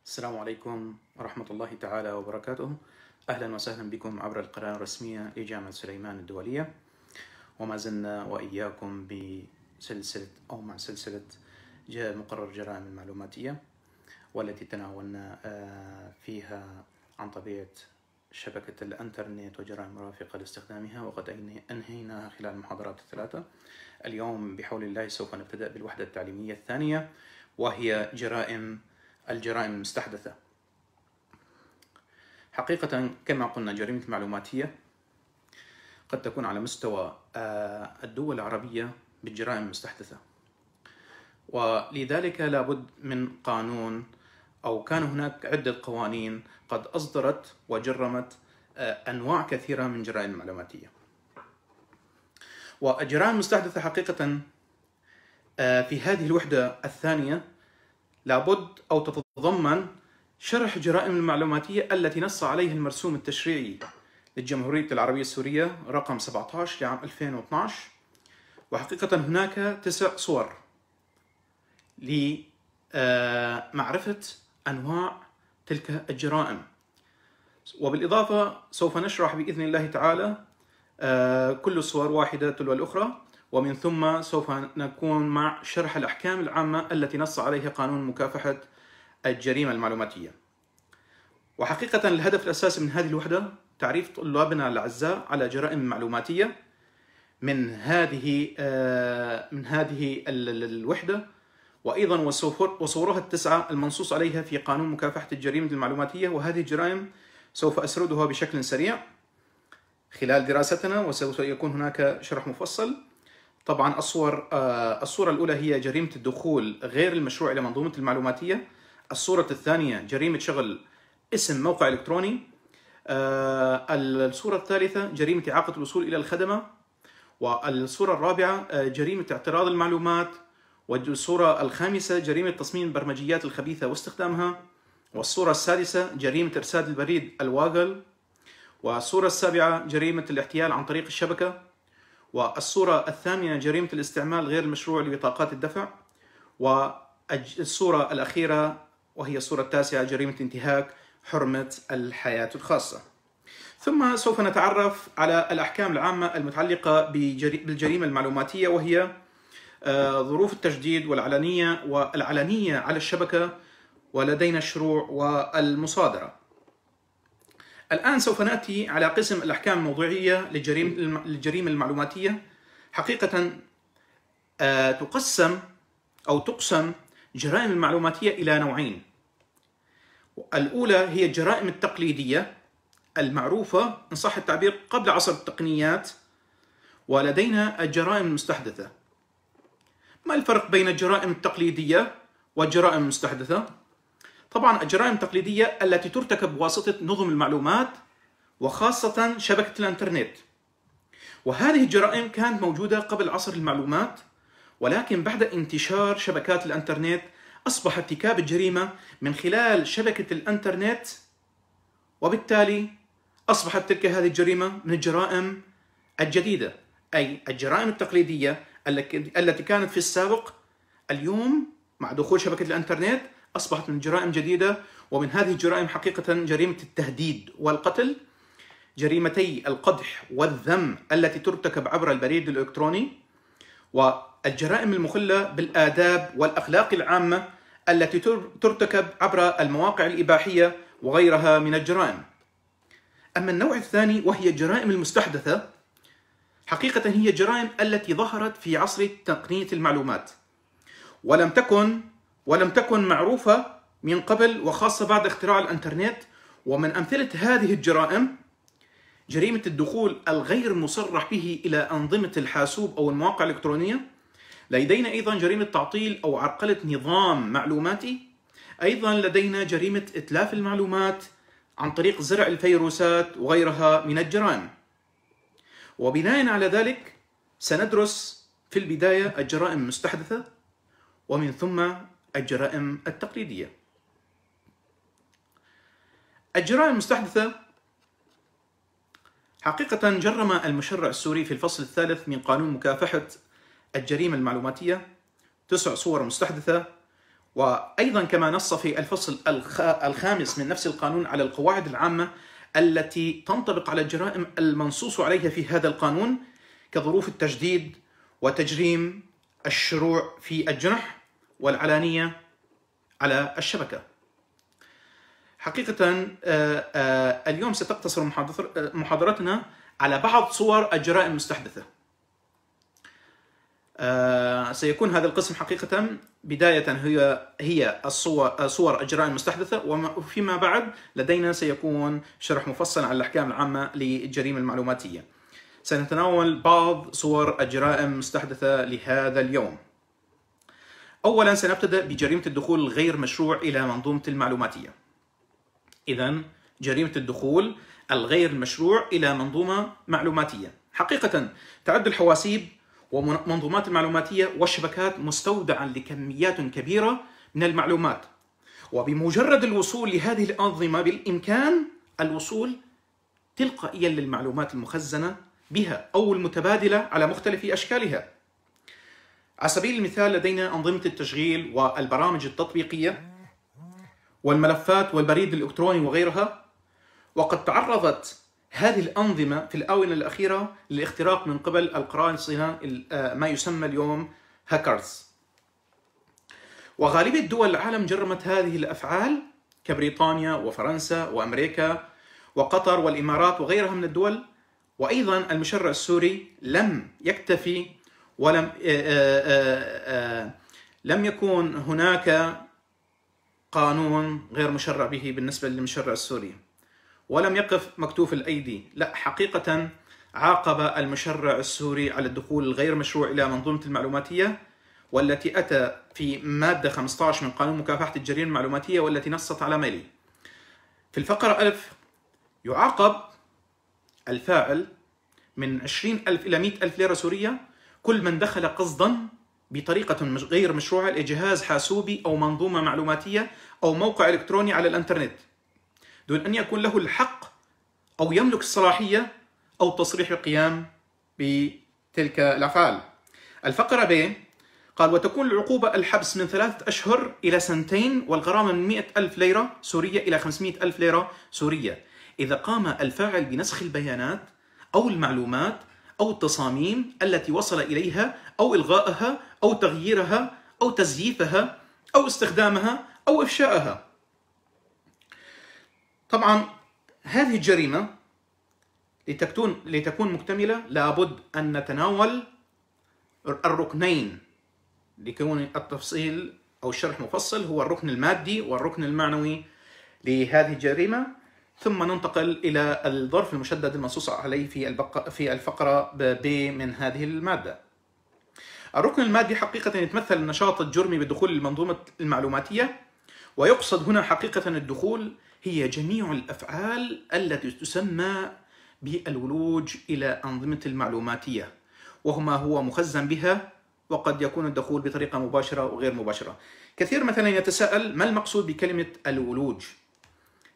السلام عليكم ورحمة الله تعالى وبركاته أهلا وسهلا بكم عبر القناة الرسمية لجامعة سليمان الدولية وما زلنا وإياكم بسلسلة أو مع سلسلة مقرر جرائم المعلوماتية والتي تناولنا آه، فيها عن طبيعة شبكة الأنترنت وجرائم مرافقة لاستخدامها وقد أنهيناها خلال المحاضرات الثلاثة اليوم بحول الله سوف نبتدأ بالوحدة التعليمية الثانية وهي جرائم الجرائم المستحدثة حقيقة كما قلنا جريمة المعلوماتية قد تكون على مستوى آه، الدول العربية بالجرائم المستحدثة ولذلك لابد من قانون أو كان هناك عدة قوانين قد أصدرت وجرمت آه، أنواع كثيرة من جرائم المعلوماتية والجرائم المستحدثة حقيقة آه، في هذه الوحدة الثانية لابد أو تتضمن شرح جرائم المعلوماتية التي نص عليه المرسوم التشريعي للجمهورية العربية السورية رقم 17 لعام 2012 وحقيقة هناك تسع صور لمعرفة أنواع تلك الجرائم وبالإضافة سوف نشرح بإذن الله تعالى آه، كل الصور واحدة تلو الأخرى ومن ثم سوف نكون مع شرح الأحكام العامة التي نص عليها قانون مكافحة الجريمة المعلوماتية وحقيقة الهدف الأساسي من هذه الوحدة تعريف طلابنا الأعزاء على جرائم معلوماتية من هذه آه، من هذه الوحدة وأيضا وصورها التسعة المنصوص عليها في قانون مكافحة الجريمة المعلوماتية وهذه الجرائم سوف أسردها بشكل سريع خلال دراستنا وسوف يكون هناك شرح مفصل طبعا الصور آه، الصورة الأولى هي جريمة الدخول غير المشروع إلى منظومة المعلوماتية الصورة الثانية جريمة شغل اسم موقع إلكتروني آه، الصورة الثالثة جريمة إعاقة الوصول إلى الخدمة والصورة الرابعة آه، جريمة اعتراض المعلومات والصورة الخامسة جريمة تصميم برمجيات الخبيثة واستخدامها والصورة السادسة جريمة إرسال البريد الواغل والصورة السابعة جريمة الاحتيال عن طريق الشبكة والصورة الثانية جريمة الاستعمال غير المشروع لبطاقات الدفع والصورة الأخيرة وهي الصورة التاسعة جريمة انتهاك حرمة الحياة الخاصة ثم سوف نتعرف على الأحكام العامة المتعلقة بالجريمة المعلوماتية وهي آه، ظروف التجديد والعلنية والعلنية على الشبكة ولدينا الشروع والمصادرة الآن سوف نأتي على قسم الأحكام الموضوعية للجريمة للجريمة المعلوماتية حقيقة آه، تقسم أو تقسم جرائم المعلوماتية إلى نوعين الأولى هي الجرائم التقليدية المعروفة إن صح التعبير قبل عصر التقنيات ولدينا الجرائم المستحدثة ما الفرق بين الجرائم التقليدية والجرائم المستحدثة؟ طبعا الجرائم التقليدية التي ترتكب بواسطة نظم المعلومات وخاصة شبكة الانترنت وهذه الجرائم كانت موجودة قبل عصر المعلومات ولكن بعد انتشار شبكات الانترنت أصبح ارتكاب الجريمة من خلال شبكة الانترنت وبالتالي أصبحت تلك هذه الجريمة من الجرائم الجديدة أي الجرائم التقليدية التي كانت في السابق اليوم مع دخول شبكة الانترنت أصبحت من جرائم جديدة ومن هذه الجرائم حقيقة جريمة التهديد والقتل جريمتي القدح والذم التي ترتكب عبر البريد الإلكتروني والجرائم المخلة بالآداب والأخلاق العامة التي ترتكب عبر المواقع الإباحية وغيرها من الجرائم أما النوع الثاني وهي الجرائم المستحدثة حقيقة هي الجرائم التي ظهرت في عصر تقنية المعلومات ولم تكن ولم تكن معروفة من قبل وخاصة بعد اختراع الانترنت ومن أمثلة هذه الجرائم جريمة الدخول الغير مصرح به إلى أنظمة الحاسوب أو المواقع الإلكترونية لدينا أيضا جريمة تعطيل أو عرقلة نظام معلوماتي أيضا لدينا جريمة إتلاف المعلومات عن طريق زرع الفيروسات وغيرها من الجرائم وبناء على ذلك سندرس في البداية الجرائم المستحدثة ومن ثم الجرائم التقليدية الجرائم المستحدثة حقيقة جرم المشرع السوري في الفصل الثالث من قانون مكافحة الجريمة المعلوماتية تسع صور مستحدثة وأيضا كما نص في الفصل الخامس من نفس القانون على القواعد العامة التي تنطبق على الجرائم المنصوص عليها في هذا القانون كظروف التجديد وتجريم الشروع في الجنح والعلانية على الشبكة حقيقة آه، آه، اليوم ستقتصر محاضرتنا على بعض صور الجرائم المستحدثة آه، سيكون هذا القسم حقيقة بداية هي هي الصور صور الجرائم المستحدثة وفيما بعد لدينا سيكون شرح مفصل عن الأحكام العامة للجريمة المعلوماتية سنتناول بعض صور الجرائم المستحدثة لهذا اليوم أولا سنبتدأ بجريمة الدخول الغير مشروع إلى منظومة المعلوماتية إذا جريمة الدخول الغير مشروع إلى منظومة معلوماتية حقيقة تعد الحواسيب ومنظومات المعلوماتية والشبكات مستودعا لكميات كبيرة من المعلومات وبمجرد الوصول لهذه الأنظمة بالإمكان الوصول تلقائيا للمعلومات المخزنة بها أو المتبادلة على مختلف أشكالها على سبيل المثال لدينا أنظمة التشغيل والبرامج التطبيقية والملفات والبريد الإلكتروني وغيرها وقد تعرضت هذه الأنظمة في الآونة الأخيرة للاختراق من قبل القراصنة آه، ما يسمى اليوم هاكرز وغالبة دول العالم جرمت هذه الأفعال كبريطانيا وفرنسا وأمريكا وقطر والإمارات وغيرها من الدول وأيضا المشرع السوري لم يكتفي ولم آه، آه، آه، لم يكون هناك قانون غير مشرع به بالنسبة للمشرع السوري ولم يقف مكتوف الأيدي لا حقيقة عاقب المشرع السوري على الدخول الغير مشروع إلى منظومة المعلوماتية والتي أتى في مادة 15 من قانون مكافحة الجريمة المعلوماتية والتي نصت على ميلي في الفقرة ألف يعاقب الفاعل من 20 ألف إلى 100 ألف ليرة سورية كل من دخل قصدا بطريقة غير مشروعة لجهاز حاسوبي أو منظومة معلوماتية أو موقع إلكتروني على الإنترنت دون أن يكون له الحق أو يملك الصلاحية أو تصريح القيام بتلك الأفعال الفقرة ب قال وتكون العقوبة الحبس من ثلاثة أشهر إلى سنتين والغرامة من مئة ألف ليرة سورية إلى خمسمائة ألف ليرة سورية إذا قام الفاعل بنسخ البيانات أو المعلومات أو التصاميم التي وصل إليها أو إلغائها أو تغييرها أو تزييفها أو استخدامها أو إفشائها طبعا هذه الجريمة لتكون لتكون مكتملة لابد أن نتناول الركنين لكون التفصيل أو الشرح مفصل هو الركن المادي والركن المعنوي لهذه الجريمة ثم ننتقل إلى الظرف المشدد المنصوص عليه في البق... في الفقرة ب من هذه المادة. الركن المادي حقيقة يتمثل النشاط الجرمي بدخول المنظومة المعلوماتية ويقصد هنا حقيقة الدخول هي جميع الأفعال التي تسمى بالولوج إلى أنظمة المعلوماتية وهما هو مخزن بها وقد يكون الدخول بطريقة مباشرة وغير مباشرة كثير مثلا يتساءل ما المقصود بكلمة الولوج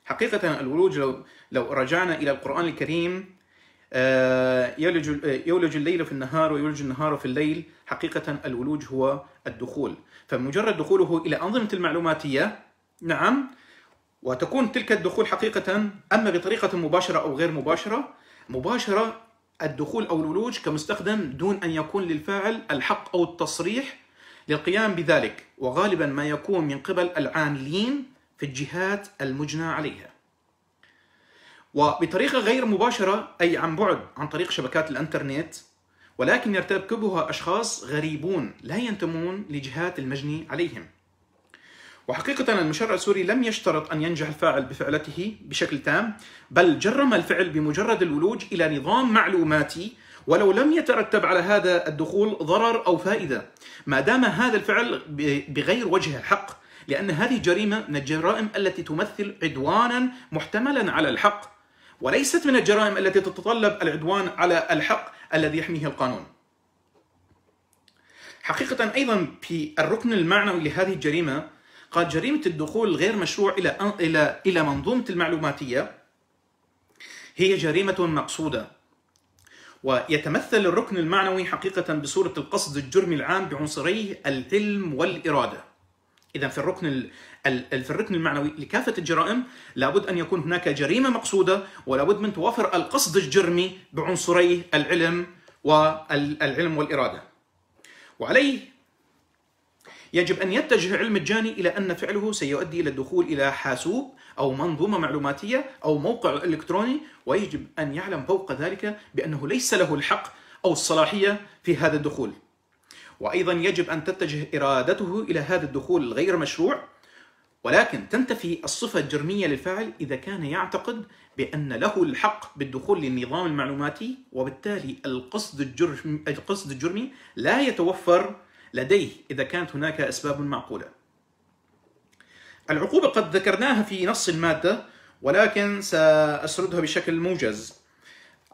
حقيقة الولوج لو لو رجعنا إلى القرآن الكريم آه، يولج آه، يولج الليل في النهار ويولج النهار في الليل حقيقة الولوج هو الدخول فمجرد دخوله إلى أنظمة المعلوماتية نعم وتكون تلك الدخول حقيقة أما بطريقة مباشرة أو غير مباشرة مباشرة الدخول أو الولوج كمستخدم دون أن يكون للفاعل الحق أو التصريح للقيام بذلك وغالبا ما يكون من قبل العاملين في الجهات المجنى عليها وبطريقة غير مباشرة أي عن بعد عن طريق شبكات الأنترنت ولكن يرتكبها أشخاص غريبون لا ينتمون لجهات المجني عليهم وحقيقة المشرع السوري لم يشترط أن ينجح الفاعل بفعلته بشكل تام بل جرم الفعل بمجرد الولوج إلى نظام معلوماتي ولو لم يترتب على هذا الدخول ضرر أو فائدة ما دام هذا الفعل بغير وجه الحق لأن هذه جريمة من الجرائم التي تمثل عدوانا محتملا على الحق وليست من الجرائم التي تتطلب العدوان على الحق الذي يحميه القانون حقيقة أيضا في الركن المعنوي لهذه الجريمة قال جريمة الدخول غير مشروع إلى إلى إلى منظومة المعلوماتية هي جريمة مقصودة ويتمثل الركن المعنوي حقيقة بصورة القصد الجرمي العام بعنصريه العلم والإرادة اذا في الركن في الركن المعنوي لكافه الجرائم لابد ان يكون هناك جريمه مقصوده ولابد من توافر القصد الجرمي بعنصري العلم والعلم والاراده. وعليه يجب ان يتجه علم الجاني الى ان فعله سيؤدي الى الدخول الى حاسوب او منظومه معلوماتيه او موقع الكتروني ويجب ان يعلم فوق ذلك بانه ليس له الحق او الصلاحيه في هذا الدخول. وأيضا يجب أن تتجه إرادته إلى هذا الدخول الغير مشروع ولكن تنتفي الصفة الجرمية للفاعل إذا كان يعتقد بأن له الحق بالدخول للنظام المعلوماتي وبالتالي القصد الجرمي, القصد الجرمي لا يتوفر لديه إذا كانت هناك أسباب معقولة العقوبة قد ذكرناها في نص المادة ولكن سأسردها بشكل موجز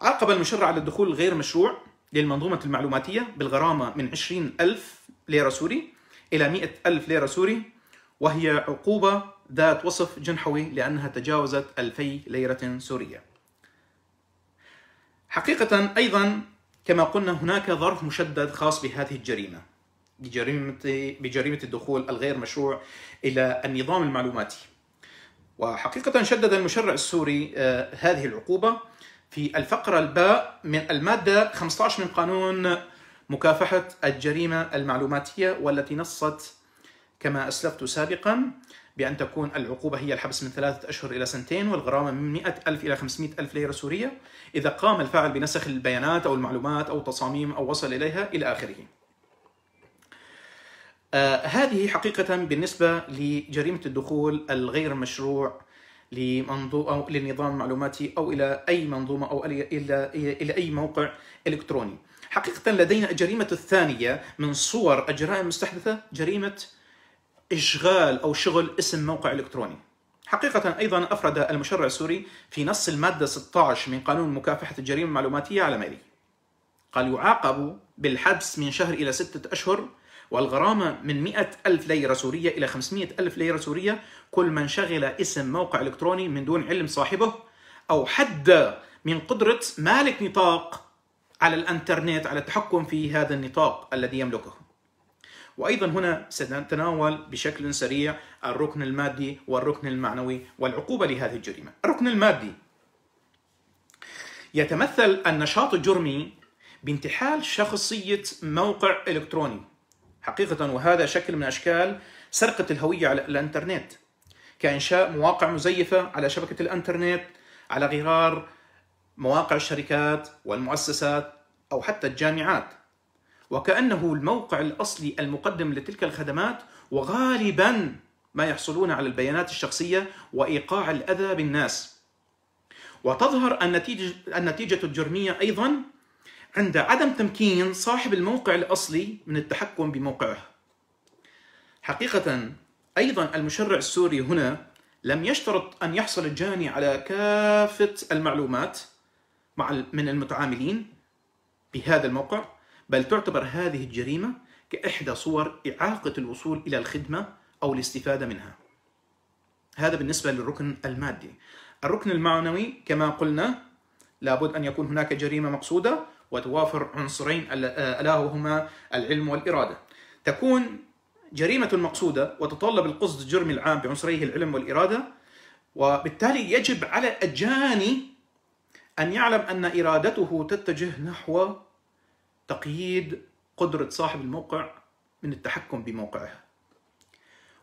عاقب المشرع على الدخول الغير مشروع للمنظومة المعلوماتية بالغرامة من 20 ألف ليرة سوري إلى 100 ألف ليرة سوري وهي عقوبة ذات وصف جنحوي لأنها تجاوزت 2000 ليرة سورية حقيقة أيضا كما قلنا هناك ظرف مشدد خاص بهذه الجريمة بجريمة, بجريمة الدخول الغير مشروع إلى النظام المعلوماتي وحقيقة شدد المشرع السوري آه، هذه العقوبة في الفقرة الباء من المادة 15 من قانون مكافحة الجريمة المعلوماتية والتي نصت كما أسلفت سابقا بأن تكون العقوبة هي الحبس من ثلاثة أشهر إلى سنتين والغرامة من 100 ألف إلى 500 ألف ليرة سورية إذا قام الفاعل بنسخ البيانات أو المعلومات أو التصاميم أو وصل إليها إلى آخره آه هذه حقيقة بالنسبة لجريمة الدخول الغير مشروع لمنظومة أو لنظام معلوماتي أو إلى أي منظومة أو إلى, إلى أي موقع إلكتروني حقيقة لدينا الجريمة الثانية من صور الجرائم المستحدثة جريمة إشغال أو شغل اسم موقع إلكتروني حقيقة أيضا أفرد المشرع السوري في نص المادة 16 من قانون مكافحة الجريمة المعلوماتية على ما يلي قال يعاقب بالحبس من شهر إلى ستة أشهر والغرامة من 100 ألف ليرة سورية إلى 500 ألف ليرة سورية كل من شغل اسم موقع إلكتروني من دون علم صاحبه أو حد من قدرة مالك نطاق على الانترنت على التحكم في هذا النطاق الذي يملكه وايضا هنا سنتناول بشكل سريع الركن المادي والركن المعنوي والعقوبه لهذه الجريمه الركن المادي يتمثل النشاط الجرمي بانتحال شخصيه موقع الكتروني حقيقة وهذا شكل من أشكال سرقة الهوية على الإنترنت كإنشاء مواقع مزيفة على شبكة الإنترنت على غرار مواقع الشركات والمؤسسات أو حتى الجامعات وكأنه الموقع الأصلي المقدم لتلك الخدمات وغالبا ما يحصلون على البيانات الشخصية وإيقاع الأذى بالناس وتظهر النتيجة, النتيجة الجرمية أيضا عند عدم تمكين صاحب الموقع الأصلي من التحكم بموقعه حقيقة أيضا المشرع السوري هنا لم يشترط أن يحصل الجاني على كافة المعلومات من المتعاملين بهذا الموقع بل تعتبر هذه الجريمة كإحدى صور إعاقة الوصول إلى الخدمة أو الاستفادة منها هذا بالنسبة للركن المادي الركن المعنوي كما قلنا لابد أن يكون هناك جريمة مقصودة وتوافر عنصرين ألا آه، وهما العلم والإرادة تكون جريمة المقصودة وتطلب القصد الجرم العام بعنصريه العلم والإرادة وبالتالي يجب على الجاني أن يعلم أن إرادته تتجه نحو تقييد قدرة صاحب الموقع من التحكم بموقعه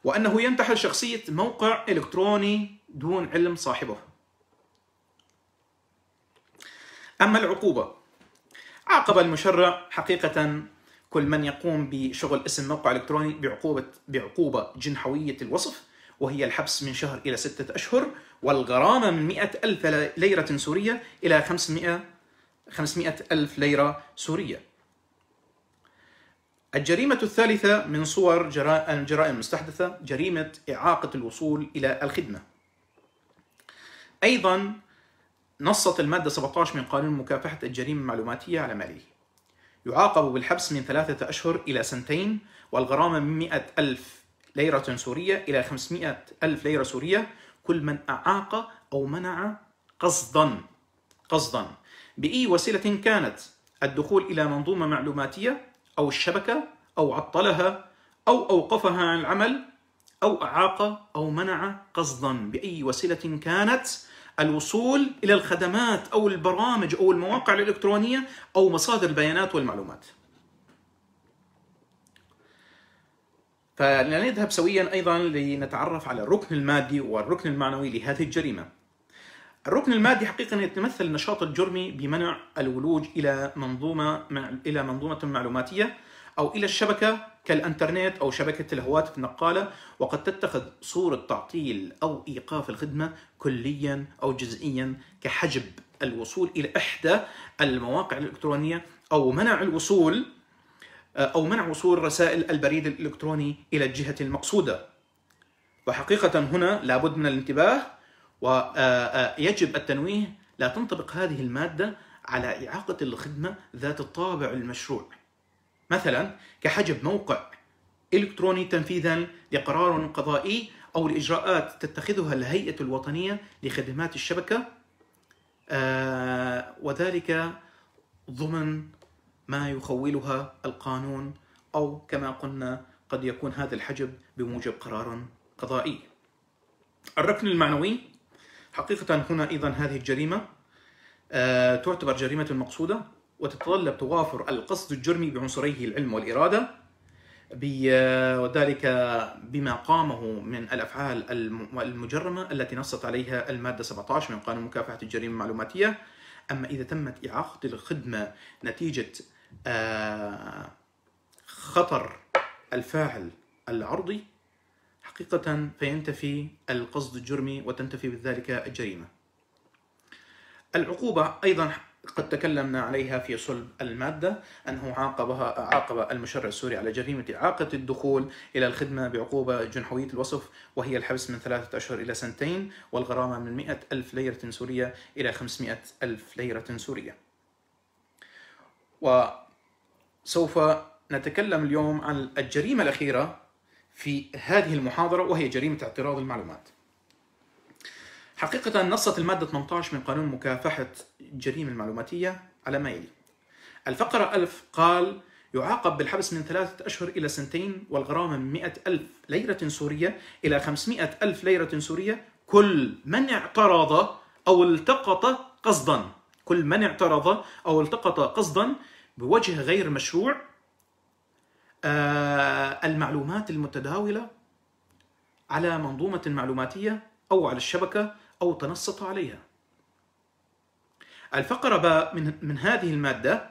وأنه ينتحل شخصية موقع إلكتروني دون علم صاحبه أما العقوبة عاقب المشرع حقيقة كل من يقوم بشغل اسم موقع إلكتروني بعقوبة بعقوبة جنحوية الوصف وهي الحبس من شهر إلى ستة أشهر والغرامة من 100 ألف ليرة سورية إلى 500 500 ألف ليرة سورية الجريمة الثالثة من صور الجرائم المستحدثة جريمة إعاقة الوصول إلى الخدمة أيضا نصت المادة 17 من قانون مكافحة الجريمة المعلوماتية على ما يعاقب بالحبس من ثلاثة أشهر إلى سنتين والغرامة من 100 ألف ليرة سورية إلى 500 ألف ليرة سورية كل من أعاق أو منع قصدا قصدا بأي وسيلة كانت الدخول إلى منظومة معلوماتية أو الشبكة أو عطلها أو أوقفها عن العمل أو أعاق أو منع قصدا بأي وسيلة كانت الوصول الى الخدمات او البرامج او المواقع الالكترونيه او مصادر البيانات والمعلومات. فلنذهب سويا ايضا لنتعرف على الركن المادي والركن المعنوي لهذه الجريمه. الركن المادي حقيقة يتمثل النشاط الجرمي بمنع الولوج إلى منظومة إلى منظومة معلوماتية أو إلى الشبكة كالانترنت أو شبكة الهواتف النقالة وقد تتخذ صورة تعطيل أو إيقاف الخدمة كليا أو جزئيا كحجب الوصول إلى إحدى المواقع الإلكترونية أو منع الوصول آه، أو منع وصول رسائل البريد الإلكتروني إلى الجهة المقصودة وحقيقة هنا لابد من الانتباه ويجب آه، آه، التنويه لا تنطبق هذه المادة على إعاقة الخدمة ذات الطابع المشروع مثلا كحجب موقع إلكتروني تنفيذا لقرار قضائي أو لإجراءات تتخذها الهيئة الوطنية لخدمات الشبكة آه وذلك ضمن ما يخولها القانون أو كما قلنا قد يكون هذا الحجب بموجب قرار قضائي الركن المعنوي حقيقة هنا أيضا هذه الجريمة آه تعتبر جريمة مقصودة وتتطلب توافر القصد الجرمي بعنصريه العلم والإرادة وذلك بما قامه من الأفعال المجرمة التي نصت عليها المادة 17 من قانون مكافحة الجريمة المعلوماتية أما إذا تمت إعاقة الخدمة نتيجة آه، خطر الفاعل العرضي حقيقة فينتفي القصد الجرمي وتنتفي بذلك الجريمة العقوبة أيضا قد تكلمنا عليها في صلب المادة أنه عاقبها عاقب المشرع السوري على جريمة إعاقة الدخول إلى الخدمة بعقوبة جنحوية الوصف وهي الحبس من ثلاثة أشهر إلى سنتين والغرامة من مئة ألف ليرة سورية إلى خمسمائة ألف ليرة سورية وسوف نتكلم اليوم عن الجريمة الأخيرة في هذه المحاضرة وهي جريمة اعتراض المعلومات حقيقة نصت المادة 18 من قانون مكافحة الجريمة المعلوماتية على ما يلي الفقرة ألف قال يعاقب بالحبس من ثلاثة أشهر إلى سنتين والغرامة من 100 ألف ليرة سورية إلى 500 ألف ليرة سورية كل من اعترض أو التقط قصدا كل من اعترض أو التقط قصدا بوجه غير مشروع آه، المعلومات المتداولة على منظومة معلوماتية أو على الشبكة أو تنصت عليها الفقرة باء من, من هذه المادة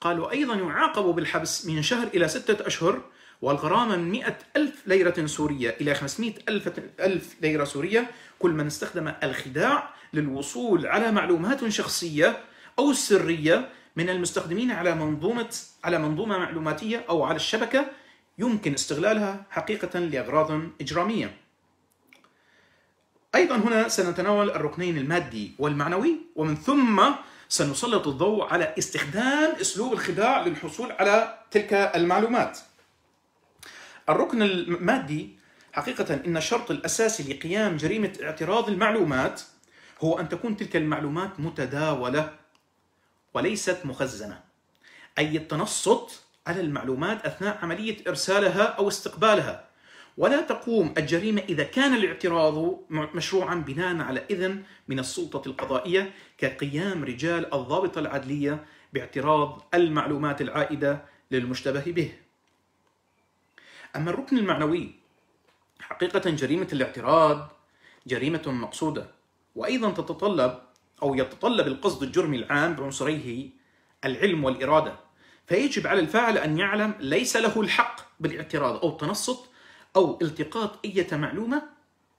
قالوا أيضا يعاقب بالحبس من شهر إلى ستة أشهر والغرامة من مئة ألف ليرة سورية إلى خمسمائة ألف, ألف ليرة سورية كل من استخدم الخداع للوصول على معلومات شخصية أو سرية من المستخدمين على منظومة على منظومة معلوماتية أو على الشبكة يمكن استغلالها حقيقة لأغراض إجرامية أيضا هنا سنتناول الركنين المادي والمعنوي ومن ثم سنسلط الضوء على استخدام أسلوب الخداع للحصول على تلك المعلومات. الركن المادي حقيقة إن الشرط الأساسي لقيام جريمة اعتراض المعلومات هو أن تكون تلك المعلومات متداولة وليست مخزنة. أي التنصت على المعلومات أثناء عملية إرسالها أو استقبالها ولا تقوم الجريمة إذا كان الاعتراض مشروعا بناء على إذن من السلطة القضائية كقيام رجال الضابطة العدلية باعتراض المعلومات العائدة للمشتبه به أما الركن المعنوي حقيقة جريمة الاعتراض جريمة مقصودة وأيضا تتطلب أو يتطلب القصد الجرمي العام بعنصريه العلم والإرادة فيجب على الفاعل أن يعلم ليس له الحق بالاعتراض أو التنصت أو التقاط أية معلومة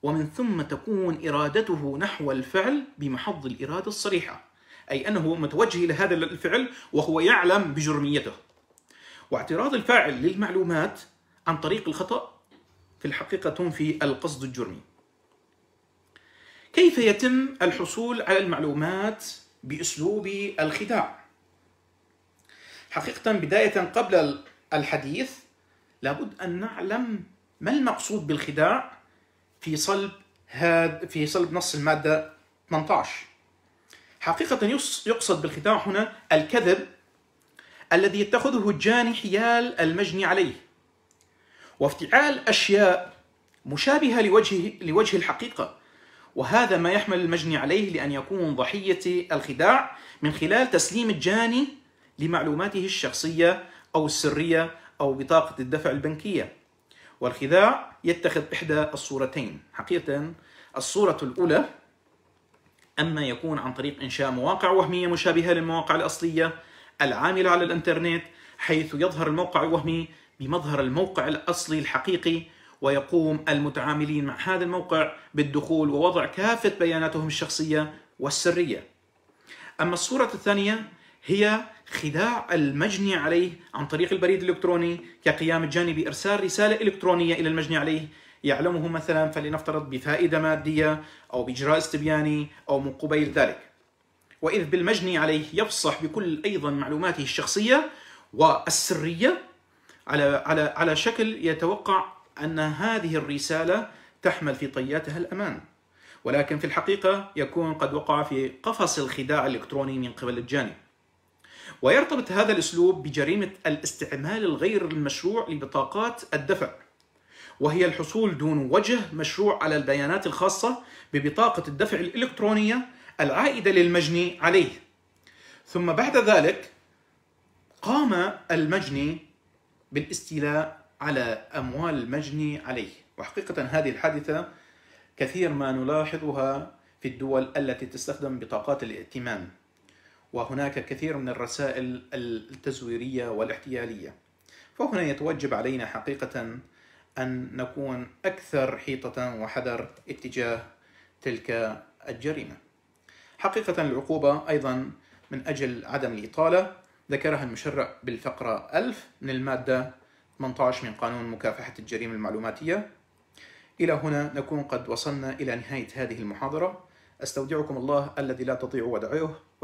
ومن ثم تكون إرادته نحو الفعل بمحض الإرادة الصريحة أي أنه متوجه إلى هذا الفعل وهو يعلم بجرميته واعتراض الفاعل للمعلومات عن طريق الخطأ في الحقيقة تنفي القصد الجرمي كيف يتم الحصول على المعلومات بأسلوب الخداع؟ حقيقة بداية قبل الحديث لابد أن نعلم ما المقصود بالخداع في صلب هذا في صلب نص المادة 18 حقيقة يقصد بالخداع هنا الكذب الذي يتخذه الجاني حيال المجني عليه وافتعال أشياء مشابهة لوجه لوجه الحقيقة وهذا ما يحمل المجني عليه لأن يكون ضحية الخداع من خلال تسليم الجاني لمعلوماته الشخصية أو السرية أو بطاقة الدفع البنكية والخداع يتخذ إحدى الصورتين حقيقة الصورة الأولى أما يكون عن طريق إنشاء مواقع وهمية مشابهة للمواقع الأصلية العاملة على الإنترنت حيث يظهر الموقع الوهمي بمظهر الموقع الأصلي الحقيقي ويقوم المتعاملين مع هذا الموقع بالدخول ووضع كافة بياناتهم الشخصية والسرية. أما الصورة الثانية هي خداع المجني عليه عن طريق البريد الإلكتروني كقيام الجاني إرسال رسالة إلكترونية إلى المجني عليه يعلمه مثلا فلنفترض بفائدة مادية أو بإجراء استبياني أو من قبيل ذلك وإذ بالمجني عليه يفصح بكل أيضا معلوماته الشخصية والسرية على على على شكل يتوقع أن هذه الرسالة تحمل في طياتها الأمان ولكن في الحقيقة يكون قد وقع في قفص الخداع الإلكتروني من قبل الجانب ويرتبط هذا الأسلوب بجريمة الاستعمال الغير المشروع لبطاقات الدفع وهي الحصول دون وجه مشروع على البيانات الخاصة ببطاقة الدفع الإلكترونية العائدة للمجني عليه ثم بعد ذلك قام المجني بالاستيلاء على أموال المجني عليه وحقيقة هذه الحادثة كثير ما نلاحظها في الدول التي تستخدم بطاقات الائتمان وهناك كثير من الرسائل التزويرية والاحتيالية فهنا يتوجب علينا حقيقة أن نكون أكثر حيطة وحذر اتجاه تلك الجريمة حقيقة العقوبة أيضا من أجل عدم الإطالة ذكرها المشرع بالفقرة 1000 من المادة 18 من قانون مكافحة الجريمة المعلوماتية إلى هنا نكون قد وصلنا إلى نهاية هذه المحاضرة أستودعكم الله الذي لا تضيع ودعوه